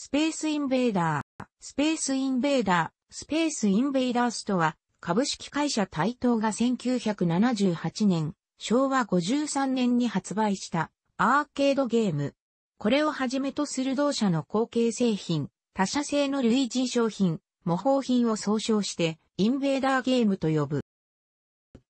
スペースインベーダー、スペースインベーダー、スペースインベーダースとは、株式会社台東が1978年、昭和53年に発売したアーケードゲーム。これをはじめとする同社の後継製品、他社製の類似商品、模倣品を総称して、インベーダーゲームと呼ぶ。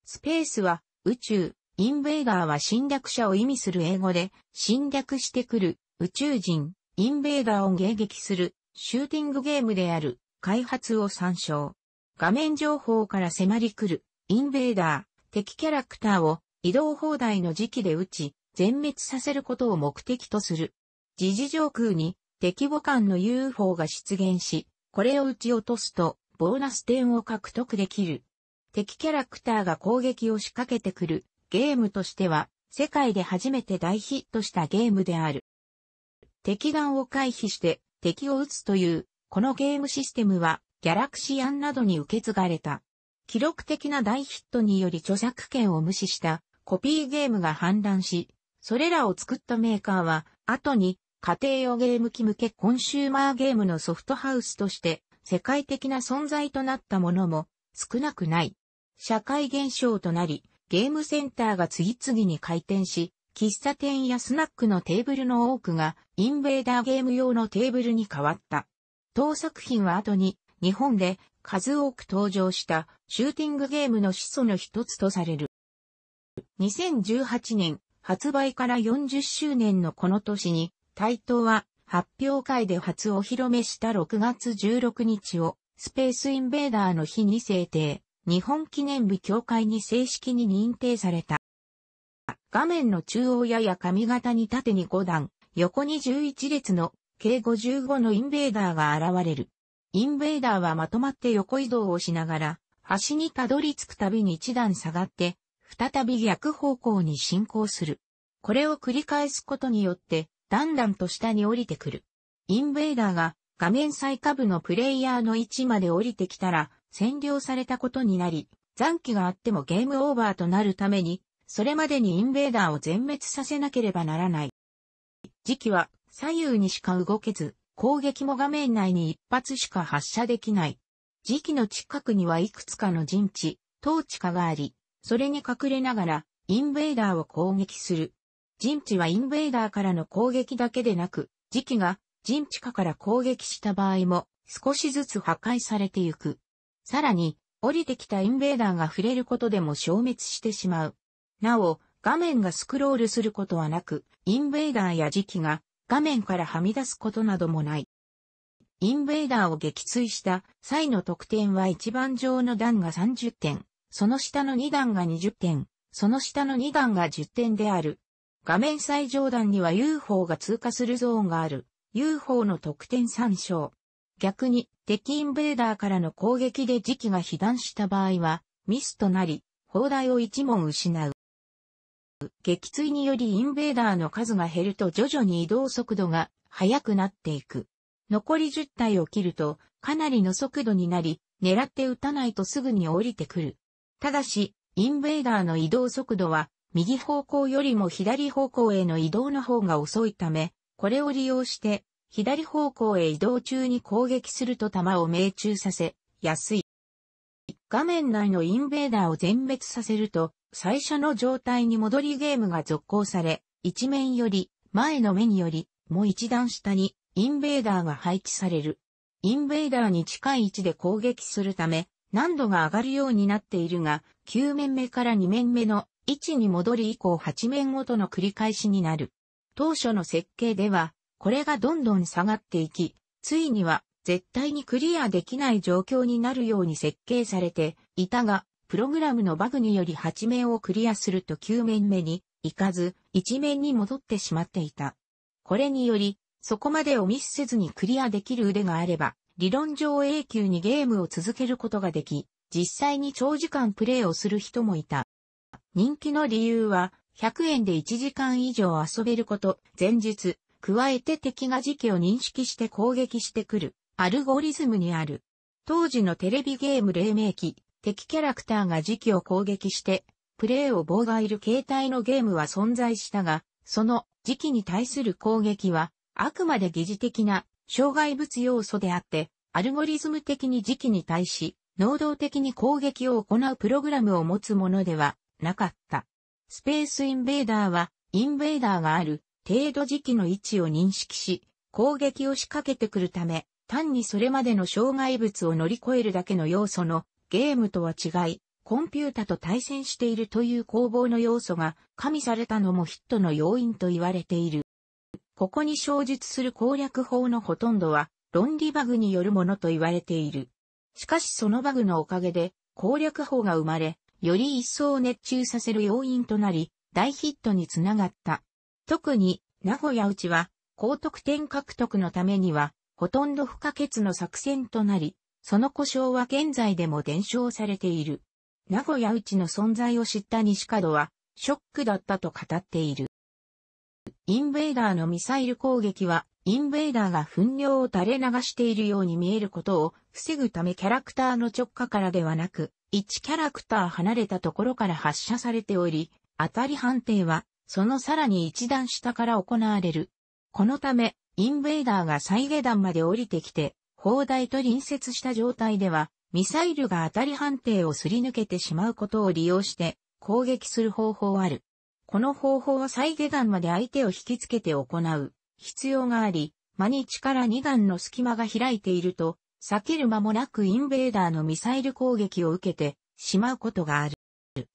スペースは宇宙、インベーダーは侵略者を意味する英語で、侵略してくる宇宙人インベーダーを迎撃するシューティングゲームである開発を参照。画面情報から迫り来るインベーダー敵キャラクターを移動放題の時期で撃ち全滅させることを目的とする。時事上空に敵母艦の UFO が出現し、これを撃ち落とすとボーナス点を獲得できる。敵キャラクターが攻撃を仕掛けてくるゲームとしては世界で初めて大ヒットしたゲームである。敵眼を回避して敵を撃つという、このゲームシステムは、ギャラクシアンなどに受け継がれた。記録的な大ヒットにより著作権を無視したコピーゲームが氾濫し、それらを作ったメーカーは、後に家庭用ゲーム機向けコンシューマーゲームのソフトハウスとして世界的な存在となったものも少なくない。社会現象となり、ゲームセンターが次々に開店し、喫茶店やスナックのテーブルの多くがインベーダーゲーム用のテーブルに変わった。当作品は後に日本で数多く登場したシューティングゲームの始祖の一つとされる。2018年発売から40周年のこの年に、対等は発表会で初お披露目した6月16日をスペースインベーダーの日に制定、日本記念日協会に正式に認定された。画面の中央やや髪型に縦に5段、横に11列の計55のインベーダーが現れる。インベーダーはまとまって横移動をしながら、端にたどり着くたびに一段下がって、再び逆方向に進行する。これを繰り返すことによって、だんだんと下に降りてくる。インベーダーが画面最下部のプレイヤーの位置まで降りてきたら、占領されたことになり、残機があってもゲームオーバーとなるために、それまでにインベーダーを全滅させなければならない。時期は左右にしか動けず、攻撃も画面内に一発しか発射できない。時期の近くにはいくつかの陣地、統治下があり、それに隠れながら、インベーダーを攻撃する。陣地はインベーダーからの攻撃だけでなく、時期が陣地下から攻撃した場合も少しずつ破壊されていく。さらに、降りてきたインベーダーが触れることでも消滅してしまう。なお、画面がスクロールすることはなく、インベーダーや磁気が画面からはみ出すことなどもない。インベーダーを撃墜した際の得点は一番上の段が30点、その下の2段が20点、その下の2段が10点である。画面最上段には UFO が通過するゾーンがある。UFO の得点参照。逆に、敵インベーダーからの攻撃で時期が被弾した場合は、ミスとなり、砲台を1問失う。撃墜によりインベーダーの数が減ると徐々に移動速度が速くなっていく。残り10体を切るとかなりの速度になり、狙って撃たないとすぐに降りてくる。ただし、インベーダーの移動速度は右方向よりも左方向への移動の方が遅いため、これを利用して左方向へ移動中に攻撃すると弾を命中させ、安い。画面内のインベーダーを全滅させると、最初の状態に戻りゲームが続行され、一面より、前の目により、もう一段下に、インベーダーが配置される。インベーダーに近い位置で攻撃するため、難度が上がるようになっているが、9面目から2面目の位置に戻り以降8面ごとの繰り返しになる。当初の設計では、これがどんどん下がっていき、ついには絶対にクリアできない状況になるように設計されていたが、プログラムのバグにより8面をクリアすると9面目に行かず、1面に戻ってしまっていた。これにより、そこまでをミスせずにクリアできる腕があれば、理論上永久にゲームを続けることができ、実際に長時間プレイをする人もいた。人気の理由は、100円で1時間以上遊べること、前日、加えて敵が時期を認識して攻撃してくる、アルゴリズムにある。当時のテレビゲーム黎明期、敵キャラクターが時期を攻撃して、プレイを妨害る形態のゲームは存在したが、その時期に対する攻撃は、あくまで疑似的な障害物要素であって、アルゴリズム的に時期に対し、能動的に攻撃を行うプログラムを持つものではなかった。スペースインベーダーは、インベーダーがある程度時期の位置を認識し、攻撃を仕掛けてくるため、単にそれまでの障害物を乗り越えるだけの要素のゲームとは違い、コンピュータと対戦しているという攻防の要素が加味されたのもヒットの要因と言われている。ここに生述する攻略法のほとんどは論理バグによるものと言われている。しかしそのバグのおかげで攻略法が生まれ、より一層熱中させる要因となり、大ヒットにつながった。特に、名古屋うちは、高得点獲得のためには、ほとんど不可欠の作戦となり、その故障は現在でも伝承されている。名古屋内の存在を知った西角は、ショックだったと語っている。インベーダーのミサイル攻撃は、インベーダーが糞尿を垂れ流しているように見えることを防ぐためキャラクターの直下からではなく、1キャラクター離れたところから発射されており、当たり判定は、そのさらに一段下から行われる。このため、インベーダーが再下段まで降りてきて、砲台と隣接した状態では、ミサイルが当たり判定をすり抜けてしまうことを利用して攻撃する方法ある。この方法は再下段まで相手を引きつけて行う必要があり、間に力2段の隙間が開いていると、避ける間もなくインベーダーのミサイル攻撃を受けてしまうことがある。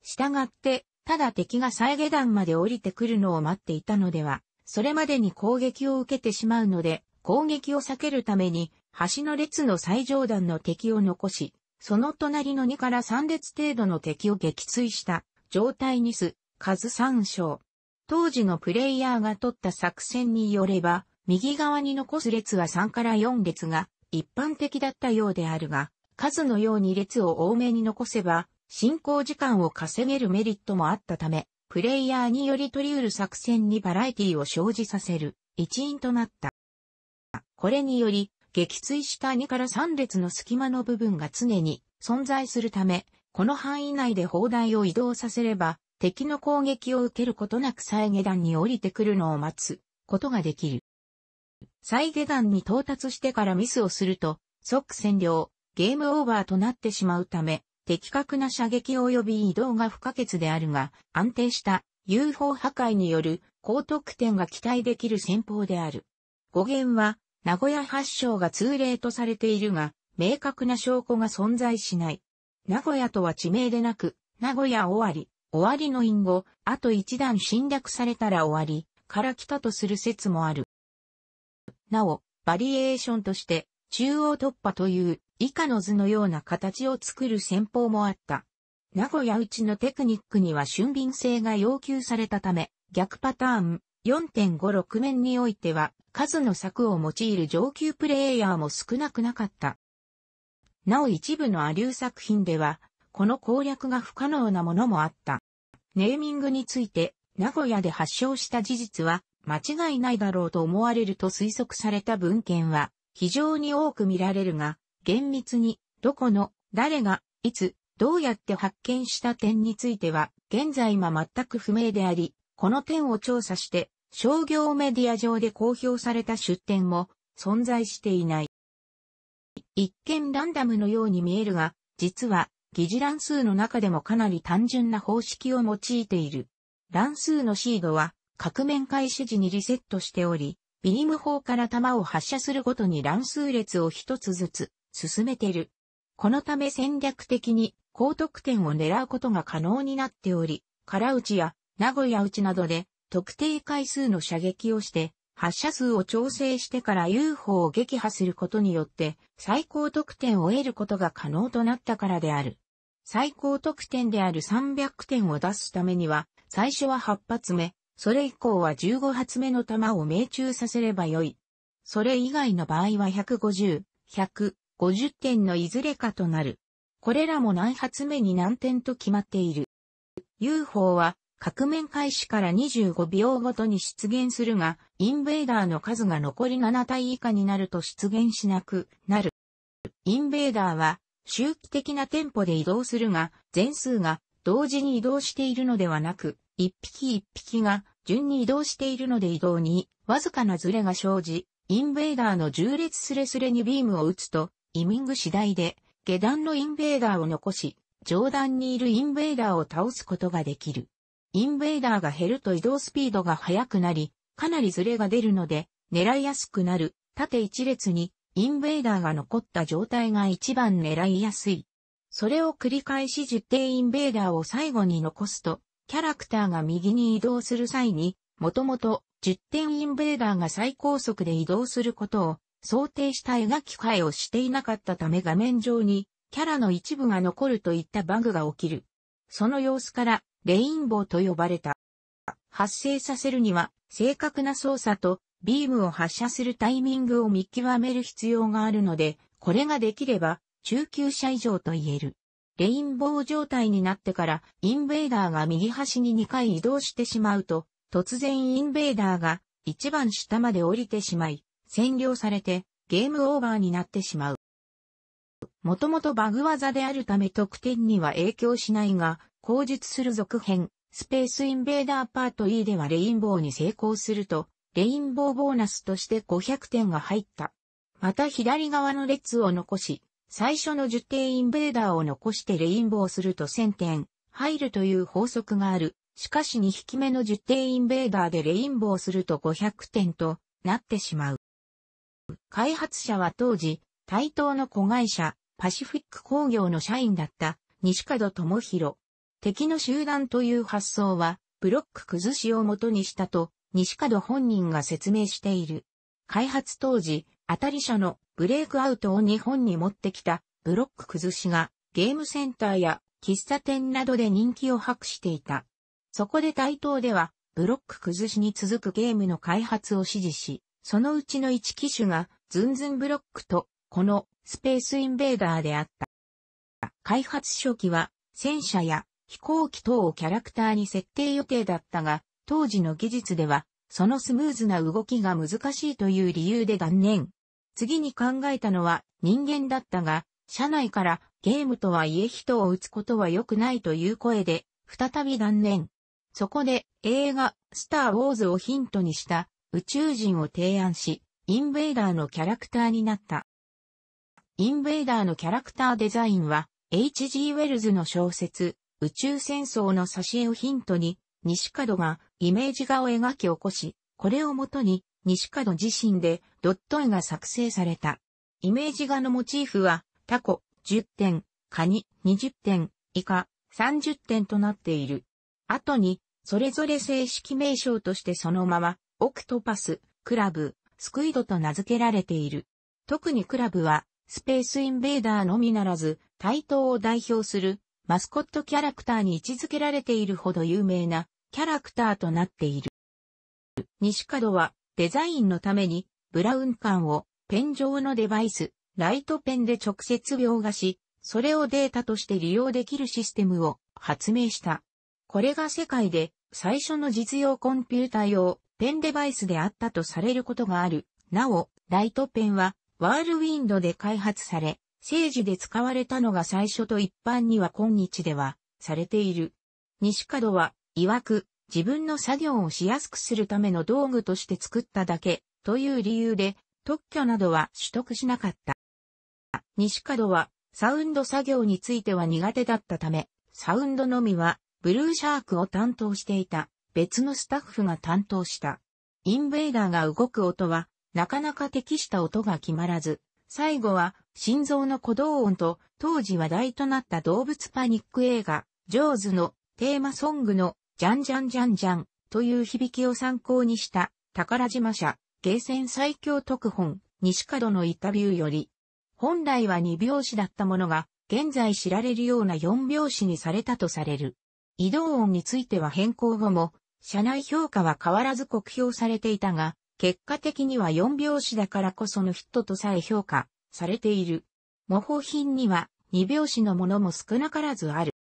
したがって、ただ敵が再下段まで降りてくるのを待っていたのではそれまでに攻撃を受けてしまうので、攻撃を避けるために、橋の列の最上段の敵を残し、その隣の2から3列程度の敵を撃墜した状態にす、数3勝。当時のプレイヤーが取った作戦によれば、右側に残す列は3から4列が一般的だったようであるが、数のように列を多めに残せば、進行時間を稼げるメリットもあったため、プレイヤーにより取り得る作戦にバラエティを生じさせる一因となった。これにより、撃墜した2から3列の隙間の部分が常に存在するため、この範囲内で砲台を移動させれば、敵の攻撃を受けることなく再下段に降りてくるのを待つことができる。再下段に到達してからミスをすると、即占領、ゲームオーバーとなってしまうため、的確な射撃及び移動が不可欠であるが、安定した UFO 破壊による高得点が期待できる戦法である。語源は、名古屋発祥が通例とされているが、明確な証拠が存在しない。名古屋とは地名でなく、名古屋終わり、終わりの因後、あと一段侵略されたら終わり、から来たとする説もある。なお、バリエーションとして、中央突破という以下の図のような形を作る戦法もあった。名古屋内のテクニックには俊敏性が要求されたため、逆パターン4.56面においては、数の策を用いる上級プレイヤーも少なくなかった。なお一部のアリュー作品では、この攻略が不可能なものもあった。ネーミングについて、名古屋で発祥した事実は、間違いないだろうと思われると推測された文献は、非常に多く見られるが、厳密に、どこの、誰が、いつ、どうやって発見した点については、現在は全く不明であり、この点を調査して、商業メディア上で公表された出典も存在していない。一見ランダムのように見えるが、実は、疑似乱数の中でもかなり単純な方式を用いている。乱数のシードは、各面開始時にリセットしており、ビニム法から弾を発射するごとに乱数列を一つずつ進めてる。このため戦略的に高得点を狙うことが可能になっており、空打ちや名古屋打ちなどで特定回数の射撃をして発射数を調整してから UFO を撃破することによって最高得点を得ることが可能となったからである。最高得点である300点を出すためには、最初は8発目、それ以降は15発目の弾を命中させればよい。それ以外の場合は150、100、50点のいずれかとなる。これらも何発目に何点と決まっている。UFO は革命開始から25秒ごとに出現するが、インベーダーの数が残り7体以下になると出現しなくなる。インベーダーは周期的なテンポで移動するが、全数が同時に移動しているのではなく、一匹一匹が順に移動しているので移動にわずかなズレが生じ、インベーダーの重列スレスレにビームを打つと、イミング次第で、下段のインベーダーを残し、上段にいるインベーダーを倒すことができる。インベーダーが減ると移動スピードが速くなり、かなりズレが出るので、狙いやすくなる、縦一列に、インベーダーが残った状態が一番狙いやすい。それを繰り返し10点インベーダーを最後に残すと、キャラクターが右に移動する際に、もともと10点インベーダーが最高速で移動することを想定した描き替えをしていなかったため画面上にキャラの一部が残るといったバグが起きる。その様子からレインボーと呼ばれた。発生させるには正確な操作とビームを発射するタイミングを見極める必要があるので、これができれば中級者以上と言える。レインボー状態になってからインベーダーが右端に2回移動してしまうと、突然インベーダーが一番下まで降りてしまい、占領されてゲームオーバーになってしまう。もともとバグ技であるため得点には影響しないが、口述する続編、スペースインベーダーパート E ではレインボーに成功すると、レインボーボーナスとして500点が入った。また左側の列を残し、最初の10点インベーダーを残してレインボーすると1000点入るという法則がある。しかし2匹目の10点インベーダーでレインボーすると500点となってしまう。開発者は当時、対等の子会社、パシフィック工業の社員だった西門智弘。敵の集団という発想は、ブロック崩しを元にしたと、西門本人が説明している。開発当時、当たり者のブレイクアウトを日本に持ってきたブロック崩しがゲームセンターや喫茶店などで人気を博していた。そこで台東ではブロック崩しに続くゲームの開発を指示し、そのうちの1機種がズンズンブロックと、このスペースインベーダーであった。開発初期は、戦車や飛行機等をキャラクターに設定予定だったが、当時の技術では、そのスムーズな動きが難しいという理由で断念。次に考えたのは人間だったが、社内からゲームとはいえ人を撃つことは良くないという声で、再び断念。そこで映画、スター・ウォーズをヒントにした宇宙人を提案し、インベーダーのキャラクターになった。インベーダーのキャラクターデザインは、H.G. ウェルズの小説、宇宙戦争の挿絵をヒントに、西角がイメージ画を描き起こし、これをもとに西角自身でドット絵が作成された。イメージ画のモチーフはタコ10点、カニ20点、イカ30点となっている。後に、それぞれ正式名称としてそのまま、オクトパス、クラブ、スクイドと名付けられている。特にクラブは、スペースインベーダーのみならず、対等を代表するマスコットキャラクターに位置づけられているほど有名なキャラクターとなっている。西角はデザインのためにブラウン管をペン状のデバイス、ライトペンで直接描画し、それをデータとして利用できるシステムを発明した。これが世界で最初の実用コンピュータ用ペンデバイスであったとされることがある。なお、ライトペンは、ワールウィンドで開発され、政治で使われたのが最初と一般には今日では、されている。西角は、曰く、自分の作業をしやすくするための道具として作っただけ、という理由で、特許などは取得しなかった。西角は、サウンド作業については苦手だったため、サウンドのみは、ブルーシャークを担当していた。別のスタッフが担当した。インベーダーが動く音は、なかなか適した音が決まらず、最後は心臓の鼓動音と当時話題となった動物パニック映画、ジョーズのテーマソングのジャンジャンジャンジャンという響きを参考にした宝島社ゲーセン最強特本西角のインタビューより、本来は2拍子だったものが現在知られるような4拍子にされたとされる。移動音については変更後も社内評価は変わらず酷評されていたが、結果的には4拍子だからこそのヒットとさえ評価されている。模倣品には2拍子のものも少なからずある。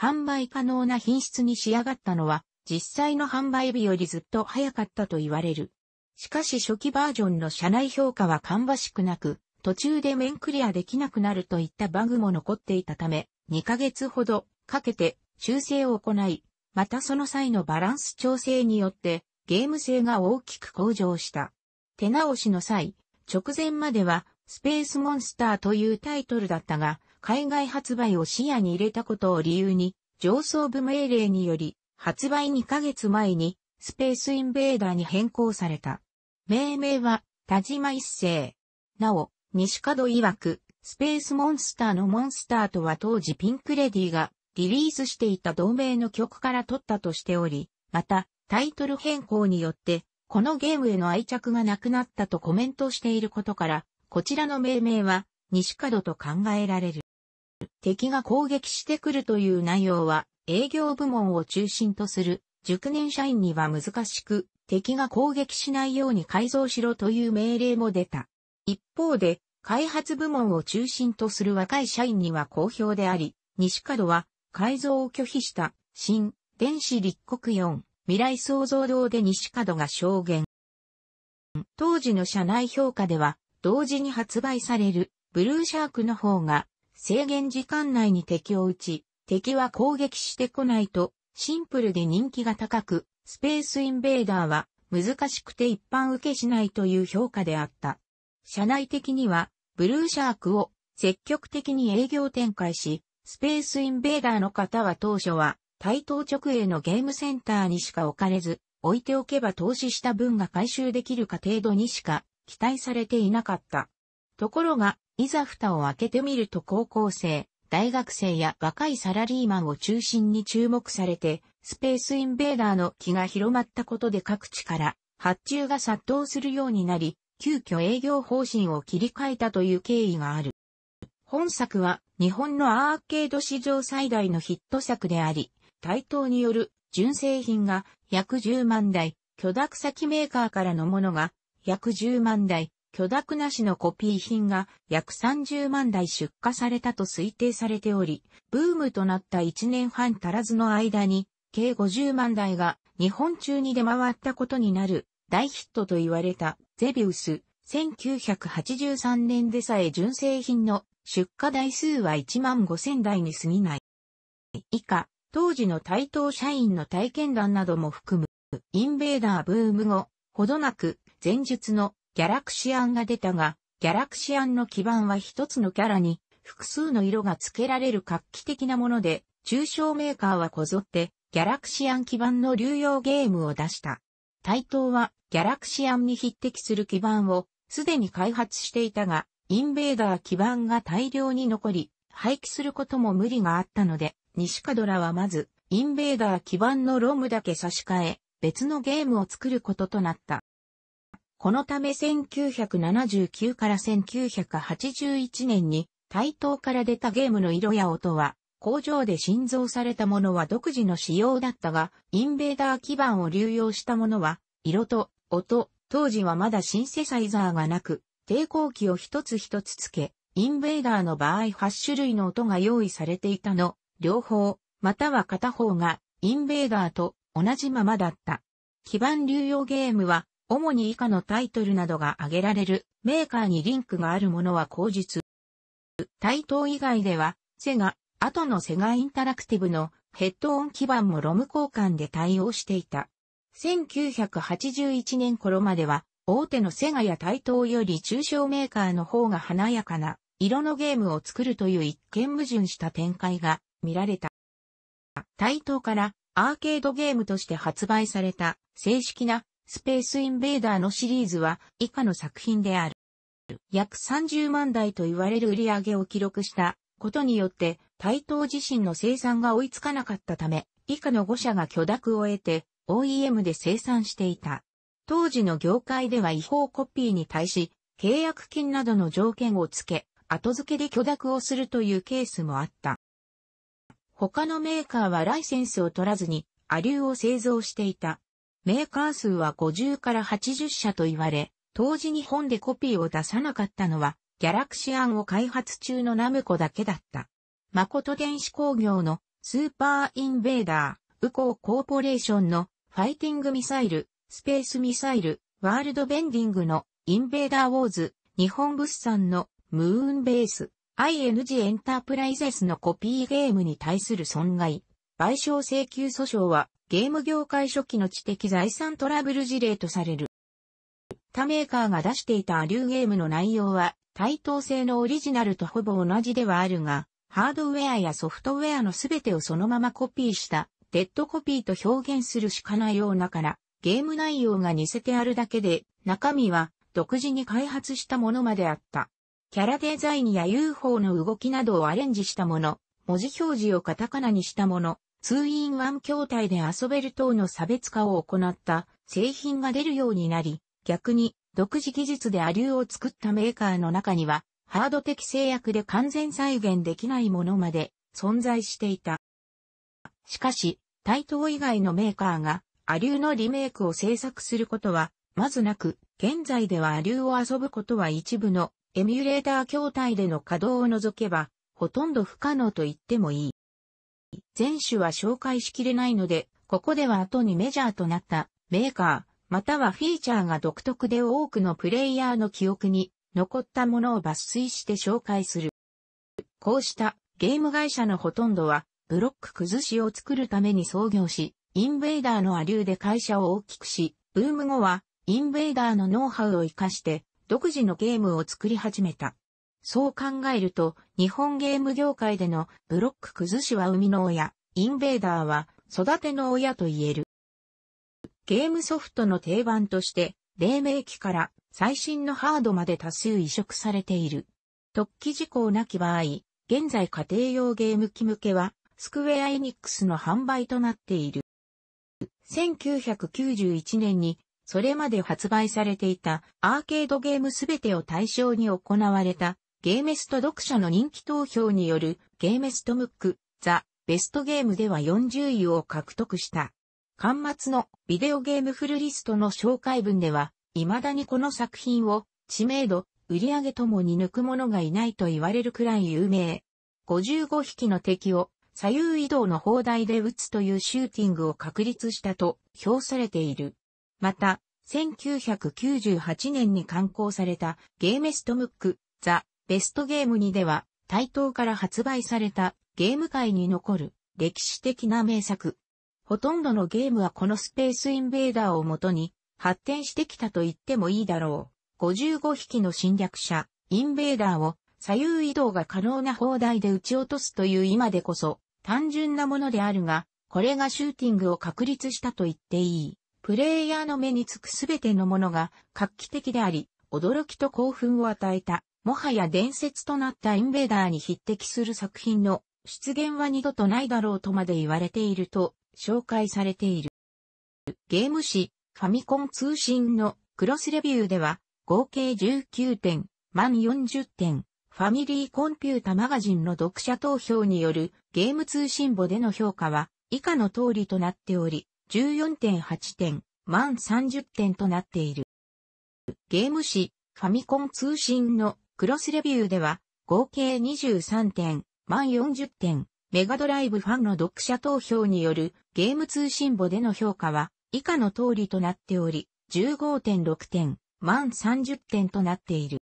販売可能な品質に仕上がったのは、実際の販売日よりずっと早かったと言われる。しかし初期バージョンの社内評価は芳しくなく、途中で面クリアできなくなるといったバグも残っていたため、2ヶ月ほどかけて修正を行い、またその際のバランス調整によってゲーム性が大きく向上した。手直しの際、直前まではスペースモンスターというタイトルだったが、海外発売を視野に入れたことを理由に、上層部命令により、発売2ヶ月前にスペースインベーダーに変更された。命名は田島一世。なお、西門曰く、スペースモンスターのモンスターとは当時ピンクレディがリリースしていた同名の曲から取ったとしており、また、タイトル変更によって、このゲームへの愛着がなくなったとコメントしていることから、こちらの命名は、西角と考えられる。敵が攻撃してくるという内容は、営業部門を中心とする、熟年社員には難しく、敵が攻撃しないように改造しろという命令も出た。一方で、開発部門を中心とする若い社員には好評であり、西角は改造を拒否した、新、電子立国4、未来創造堂で西角が証言。当時の社内評価では、同時に発売される、ブルーシャークの方が、制限時間内に敵を撃ち、敵は攻撃してこないと、シンプルで人気が高く、スペースインベーダーは難しくて一般受けしないという評価であった。社内的には、ブルーシャークを積極的に営業展開し、スペースインベーダーの方は当初は、対等直営のゲームセンターにしか置かれず、置いておけば投資した分が回収できるか程度にしか期待されていなかった。ところが、いざ蓋を開けてみると高校生、大学生や若いサラリーマンを中心に注目されて、スペースインベーダーの気が広まったことで各地から発注が殺到するようになり、急遽営業方針を切り替えたという経緯がある。本作は日本のアーケード史上最大のヒット作であり、台頭による純正品が約10万台、許諾先メーカーからのものが約10万台、許諾なしのコピー品が約30万台出荷されたと推定されており、ブームとなった1年半足らずの間に、計50万台が日本中に出回ったことになる大ヒットと言われたゼビウス、1983年でさえ純正品の出荷台数は1万5000台に過ぎない。以下、当時の対等社員の体験談なども含む、インベーダーブーム後、ほどなく、前述のギャラクシアンが出たが、ギャラクシアンの基盤は一つのキャラに複数の色が付けられる画期的なもので、中小メーカーはこぞって、ギャラクシアン基盤の流用ゲームを出した。対等は、ギャラクシアンに匹敵する基盤をすでに開発していたが、インベーダー基盤が大量に残り、廃棄することも無理があったので、西カドラはまず、インベーダー基盤のロムだけ差し替え、別のゲームを作ることとなった。このため1979から1981年に、台頭から出たゲームの色や音は、工場で新造されたものは独自の仕様だったが、インベーダー基盤を流用したものは、色と音、当時はまだシンセサイザーがなく、抵抗器を一つ一つつけ、インベーダーの場合8種類の音が用意されていたの、両方、または片方が、インベーダーと同じままだった。基盤流用ゲームは、主に以下のタイトルなどが挙げられる、メーカーにリンクがあるものは口実。対等以外では、セガ、後のセガインタラクティブのヘッドオン基盤もロム交換で対応していた。1981年頃までは、大手のセガや台頭より中小メーカーの方が華やかな色のゲームを作るという一見矛盾した展開が見られた。台頭からアーケードゲームとして発売された正式なスペースインベーダーのシリーズは以下の作品である。約30万台と言われる売り上げを記録したことによって台頭自身の生産が追いつかなかったため、以下の5社が許諾を得て OEM で生産していた。当時の業界では違法コピーに対し、契約金などの条件をつけ、後付けで許諾をするというケースもあった。他のメーカーはライセンスを取らずに、アリューを製造していた。メーカー数は50から80社と言われ、当時日本でコピーを出さなかったのは、ギャラクシアンを開発中のナムコだけだった。誠電子工業のスーパーインベーダー、ウコーコーポレーションのファイティングミサイル、スペースミサイル、ワールドベンディングのインベーダーウォーズ、日本物産のムーンベース、ING エンタープライゼスのコピーゲームに対する損害、賠償請求訴訟はゲーム業界初期の知的財産トラブル事例とされる。他メーカーが出していたアリューゲームの内容は対等性のオリジナルとほぼ同じではあるが、ハードウェアやソフトウェアのすべてをそのままコピーしたデッドコピーと表現するしかないようなから、ゲーム内容が似せてあるだけで、中身は独自に開発したものまであった。キャラデザインや UFO の動きなどをアレンジしたもの、文字表示をカタカナにしたもの、2-in-1 筐体で遊べる等の差別化を行った製品が出るようになり、逆に独自技術でアリューを作ったメーカーの中には、ハード的制約で完全再現できないものまで存在していた。しかし、台東以外のメーカーが、アリューのリメイクを制作することは、まずなく、現在ではアリューを遊ぶことは一部のエミュレーター筐体での稼働を除けば、ほとんど不可能と言ってもいい。前種は紹介しきれないので、ここでは後にメジャーとなったメーカー、またはフィーチャーが独特で多くのプレイヤーの記憶に残ったものを抜粋して紹介する。こうしたゲーム会社のほとんどはブロック崩しを作るために創業し、インベーダーのア流で会社を大きくし、ブーム後は、インベーダーのノウハウを活かして、独自のゲームを作り始めた。そう考えると、日本ゲーム業界でのブロック崩しは生みの親、インベーダーは育ての親と言える。ゲームソフトの定番として、黎明期から最新のハードまで多数移植されている。特記事項なき場合、現在家庭用ゲーム機向けは、スクウェア・エニックスの販売となっている。1991年に、それまで発売されていたアーケードゲームすべてを対象に行われたゲーメスト読者の人気投票によるゲーメストムックザ・ベストゲームでは40位を獲得した。端末のビデオゲームフルリストの紹介文では、未だにこの作品を知名度、売上ともに抜く者がいないと言われるくらい有名。55匹の敵を左右移動の砲台で撃つというシューティングを確立したと評されている。また、1998年に刊行されたゲームストムック、ザ・ベストゲーム2では、台頭から発売されたゲーム界に残る歴史的な名作。ほとんどのゲームはこのスペースインベーダーをもとに発展してきたと言ってもいいだろう。55匹の侵略者、インベーダーを左右移動が可能な砲台で撃ち落とすという今でこそ単純なものであるが、これがシューティングを確立したと言っていい。プレイヤーの目につくすべてのものが画期的であり、驚きと興奮を与えた、もはや伝説となったインベーダーに匹敵する作品の出現は二度とないだろうとまで言われていると紹介されている。ゲーム誌ファミコン通信のクロスレビューでは合計19点、満40点、ファミリーコンピュータマガジンの読者投票によるゲーム通信簿での評価は以下の通りとなっており、14.8点、満30点となっている。ゲーム誌、ファミコン通信のクロスレビューでは、合計23点、満40点、メガドライブファンの読者投票によるゲーム通信簿での評価は以下の通りとなっており、15.6点、満30点となっている。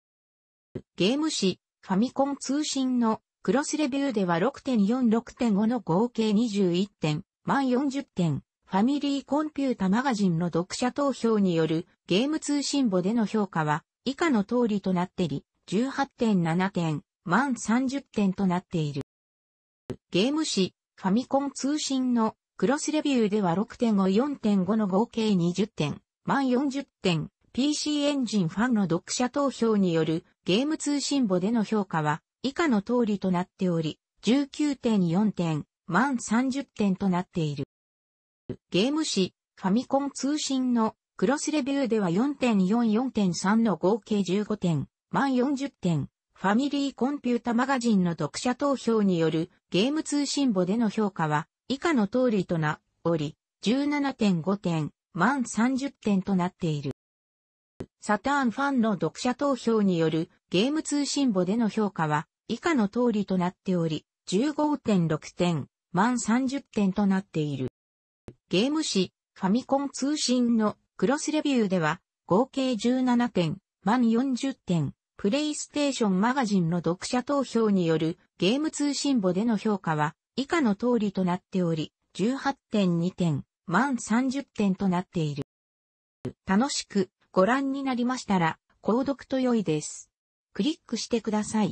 ゲーム誌、ファミコン通信のクロスレビューでは6.4-6.5の合計21点、満40点、ファミリーコンピュータマガジンの読者投票によるゲーム通信簿での評価は以下の通りとなってり、18.7点、満30点となっている。ゲーム誌、ファミコン通信のクロスレビューでは6.5-4.5の合計20点、満40点、PC エンジンファンの読者投票によるゲーム通信簿での評価は以下の通りとなっており、19.4点、満30点となっている。ゲーム誌、ファミコン通信のクロスレビューでは4.44.3の合計15点、満40点、ファミリーコンピュータマガジンの読者投票によるゲーム通信簿での評価は以下の通りとなおり、17.5点、満30点となっている。サターンファンの読者投票によるゲーム通信簿での評価は以下の通りとなっており、15.6点、満30点となっている。ゲーム誌、ファミコン通信のクロスレビューでは、合計17点、満40点、プレイステーションマガジンの読者投票によるゲーム通信簿での評価は以下の通りとなっており、18.2点、満30点となっている。楽しくご覧になりましたら、購読と良いです。クリックしてください。